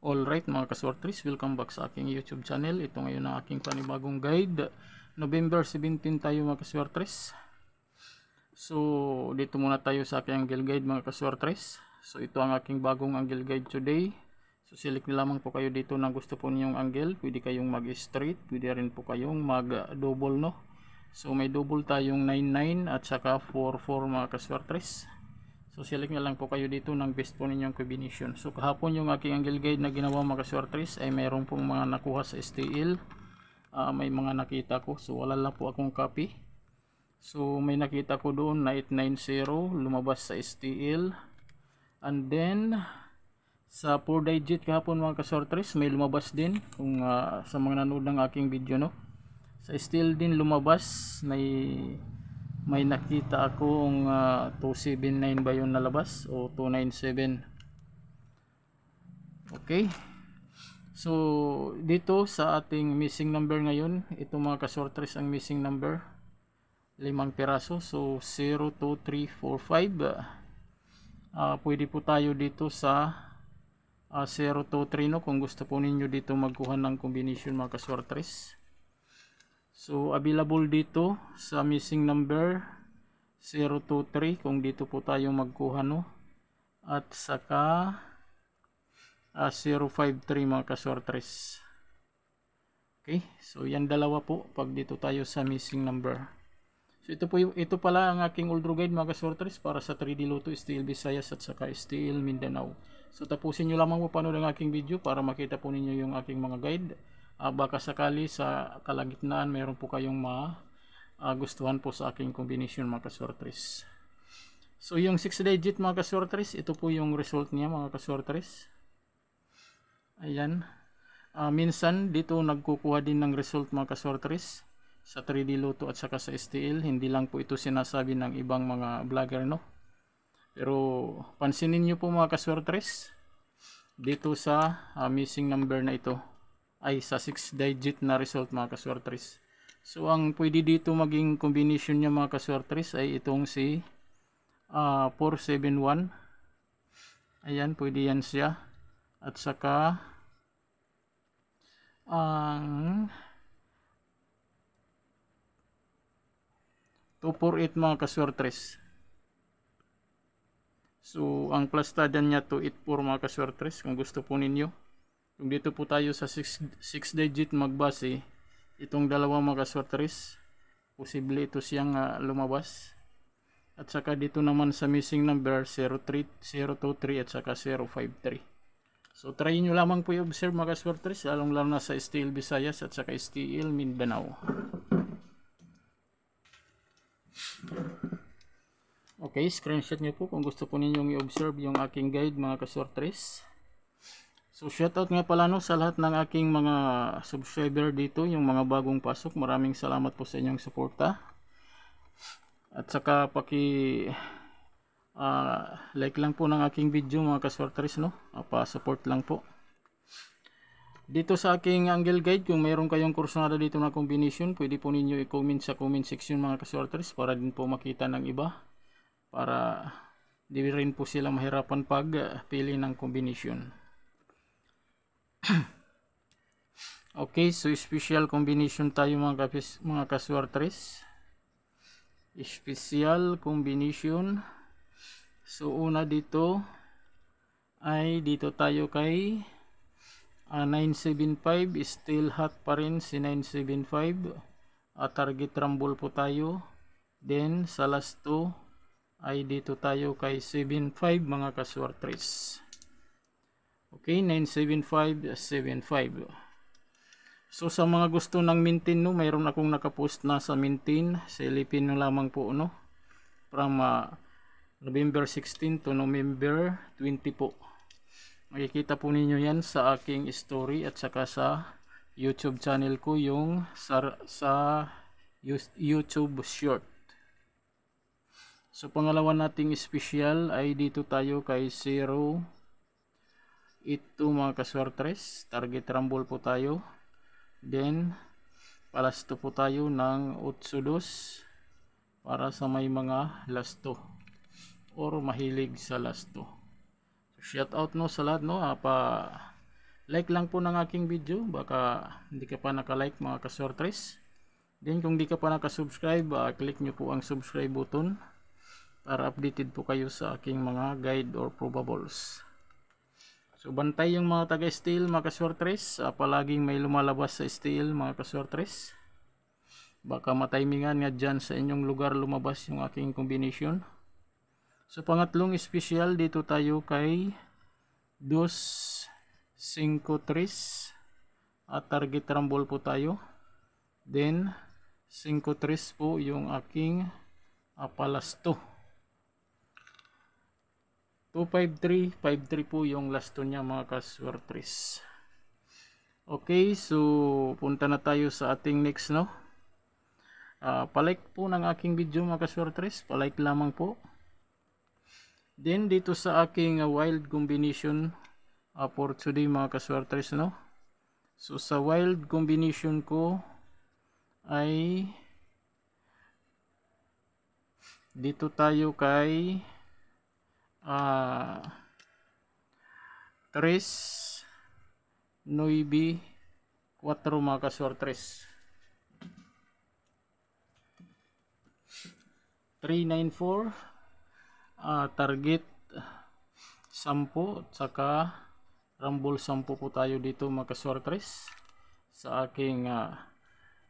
Alright mga kaswartris, welcome back sa aking YouTube channel. Ito ngayon ang aking panibagong guide. November 17 tayo mga kaswartris. So, dito muna tayo sa aking angle guide mga kaswartris. So, ito ang aking bagong angle guide today. So, select na lamang po kayo dito ng gusto po ninyong angle. Pwede kayong mag-straight, pwede rin po kayong mag-double no. So, may double tayong 99 at saka 44 mga kaswartris. So select na lang po kayo dito ng best po ninyong combination. So kahapon yung aking angle guide na ginawa mga shortries ay mayroon pong mga nakuha sa STL. Uh, ah, may mga nakita ko. So wala lang po akong copy. So may nakita ko doon na 890 lumabas sa STL. And then sa 4 digit kahapon mga ka may lumabas din kung uh, sa mga nanood ng aking video no. Sa STL din lumabas may may nakita akong uh, ah, 279 ba yun nalabas o 297 okay so dito sa ating missing number ngayon ito mga kasortres ang missing number limang piraso so 02345 uh, ah, pwede po tayo dito sa uh, ah, 023 no kung gusto po ninyo dito magkuha ng combination mga kasortres So available dito sa missing number 023 kung dito po tayo magkuha no. At saka uh, ah, 053 mga kasortres. Okay, so yan dalawa po pag dito tayo sa missing number. So ito po yung, ito pala ang aking old guide mga kasortres para sa 3D Loto STL Visayas at saka STL Mindanao. So tapusin niyo lamang po panood ang aking video para makita po ninyo yung aking mga guide uh, baka sakali sa kalagitnaan mayroon po kayong magustuhan ah, uh, po sa aking combination mga kasortres so yung 6 digit mga kasortres ito po yung result niya mga kasortres ayan uh, minsan dito nagkukuha din ng result mga kasortres sa 3D Loto at saka sa STL hindi lang po ito sinasabi ng ibang mga vlogger no pero pansinin nyo po mga kaswertres dito sa uh, missing number na ito ay sa 6 digit na result mga kaswertris. So ang pwede dito maging combination niya mga kaswertris ay itong si uh, ah, 471. Ayan, pwede yan siya. At saka ang um, 248 mga kaswertres. So, ang plus student niya 284 mga kaswertres kung gusto po ninyo. Kung dito po tayo sa 6 digit magbase, itong dalawang magkaswartris, posible ito siyang uh, lumabas. At saka dito naman sa missing number 03, 023 at saka 053. So try nyo lamang po i-observe mga kaswartris, lalong lalo na sa STL Visayas at saka STL Mindanao. Okay, screenshot nyo po kung gusto po ninyong i-observe yung aking guide mga kaswartris. So shoutout nga pala no sa lahat ng aking mga subscriber dito, yung mga bagong pasok. Maraming salamat po sa inyong suporta. At saka paki uh, like lang po ng aking video mga kaswarters no. Uh, pa-support lang po. Dito sa aking angle guide, kung mayroon kayong kursonada dito na combination, pwede po ninyo i-comment sa comment section mga kaswarters para din po makita ng iba. Para di rin po sila mahirapan pag ah, pili ng combination. okay, so special combination tayo mga, kapis, mga kaswartres. Special combination. So, una dito ay dito tayo kay uh, ah, 975. Still hot pa rin si 975. A ah, target rumble po tayo. Then, sa last 2 ay dito tayo kay 75 mga kaswartres. Okay, 97575. So sa mga gusto ng Mintin no, mayroon akong nakapost na sa Mintin, selipin Ilipin no lamang po no. From uh, November 16 to November 20 po. Makikita po ninyo 'yan sa aking story at saka sa YouTube channel ko yung sa, sa YouTube short. So pangalawa nating special ay dito tayo kay 0 ito mga kaswertres target rumble po tayo then palasto po tayo ng 8 para sa may mga lasto or mahilig sa lasto so, shout out no sa lahat no ah, pa like lang po ng aking video baka hindi ka pa naka like mga kasortres then kung hindi ka pa nakasubscribe uh, click nyo po ang subscribe button para updated po kayo sa aking mga guide or probables So bantay yung mga taga steel mga kasortres. Uh, ah, palaging may lumalabas sa steel mga kasortres. Baka matimingan nga dyan sa inyong lugar lumabas yung aking combination. So pangatlong special dito tayo kay 253 at target rumble po tayo. Then 53 po yung aking apalasto. 253, 53 po yung last two niya mga kaswertris. Okay, so punta na tayo sa ating next no. Uh, palike po ng aking video mga kaswertris, palike lamang po. Then dito sa aking uh, wild combination uh, for today mga kaswertris no. So sa wild combination ko ay dito tayo kay uh, 3 9 4 mga kasortres 394 uh, target 10 saka rumble 10 po tayo dito mga kasortres sa aking uh,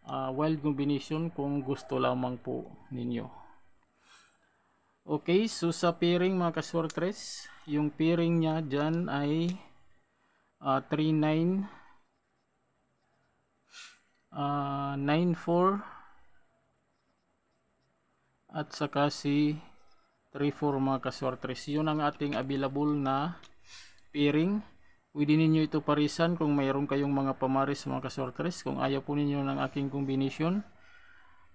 uh, wild combination kung gusto lamang po ninyo Okay, so sa pairing mga kasortres, yung peering niya dyan ay uh, 39 uh, 94 at saka si 34 mga kasortres. Yun ang ating available na peering. Pwede ninyo ito parisan kung mayroon kayong mga pamaris mga kasortres. Kung ayaw po ninyo ng aking combination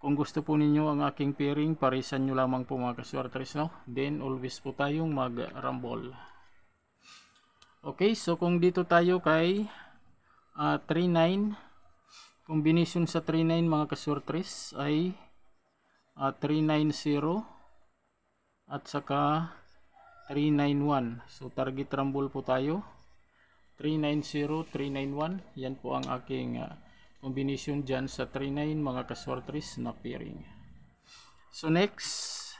kung gusto po ninyo ang aking pairing, parisan nyo lamang po mga kaswerters, no? Then, always po tayong mag-rumble. Okay, so kung dito tayo kay uh, 3 combination sa 39 9 mga kaswerters ay uh, ah, 390 at saka 391. So, target rumble po tayo. 390, 391. Yan po ang aking uh, combination dyan sa 39 mga kasortris na pairing so next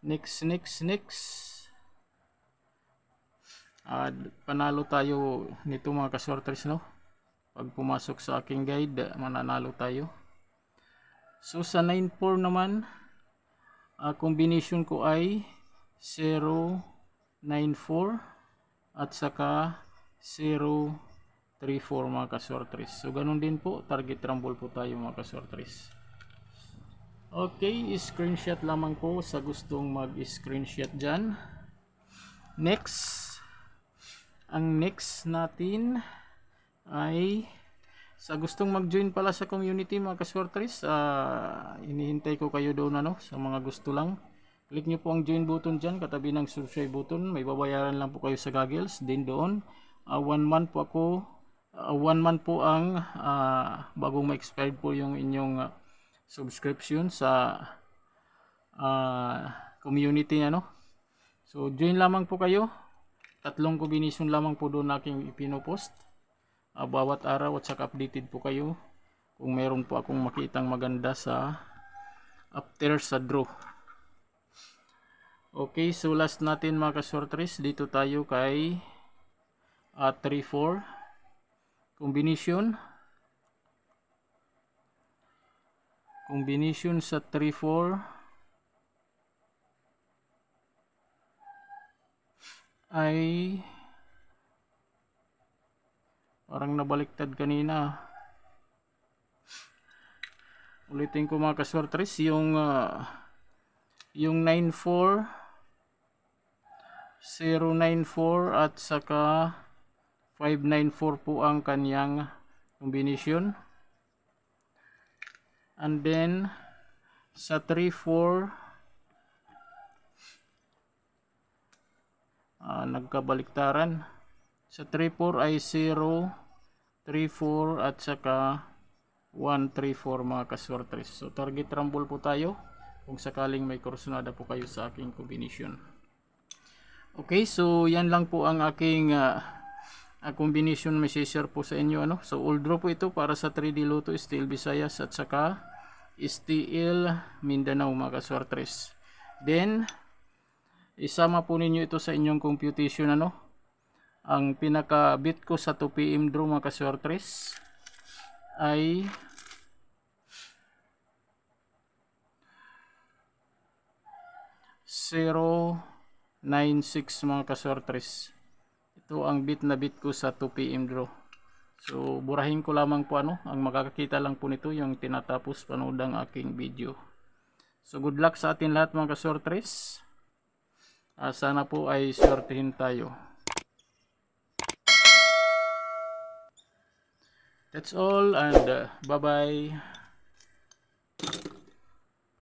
next next next uh, panalo tayo nito mga kasortris no pag pumasok sa aking guide mananalo tayo so sa 94 naman uh, combination ko ay 094 at saka 0 3-4 mga kasortres. So, ganun din po. Target rumble po tayo mga kasortres. Okay, screenshot lamang po sa gustong mag-screenshot dyan. Next. Ang next natin ay sa gustong mag-join pala sa community mga kasortres. Uh, ah, inihintay ko kayo doon ano, sa mga gusto lang. Click nyo po ang join button dyan katabi ng subscribe button. May babayaran lang po kayo sa goggles. din doon, uh, one month po ako uh, one month po ang uh, bagong ma-expired po yung inyong ah, subscription sa uh, community ano so join lamang po kayo tatlong combination lamang po doon aking ipinopost uh, bawat araw at saka updated po kayo kung meron po akong makitang maganda sa after sa draw okay so last natin mga kasortres dito tayo kay uh, 3-4 combination combination sa 3-4 ay parang nabaliktad kanina ulitin ko mga kaswertres yung uh, yung 94 094 at saka 594 po ang kanyang combination and then sa 3 uh, ah, nagkabaliktaran sa 34 4 ay 0 34, at saka 134 3 mga kaswertres so target rumble po tayo kung sakaling may korsonada po kayo sa aking combination okay so yan lang po ang aking uh, uh, combination may share po sa inyo ano so all draw po ito para sa 3D Lotto Steel Visayas at saka Steel Mindanao mga kaswartres then isama po ninyo ito sa inyong computation ano ang pinaka bit ko sa 2pm draw mga kaswartres ay zero nine six mga kaswartres ito ang bit na bit ko sa 2pm draw. So, burahin ko lamang po ano. Ang makakakita lang po nito yung tinatapos panood ang aking video. So, good luck sa atin lahat mga kasortres. Uh, ah, sana po ay sortihin tayo. That's all and uh, bye-bye.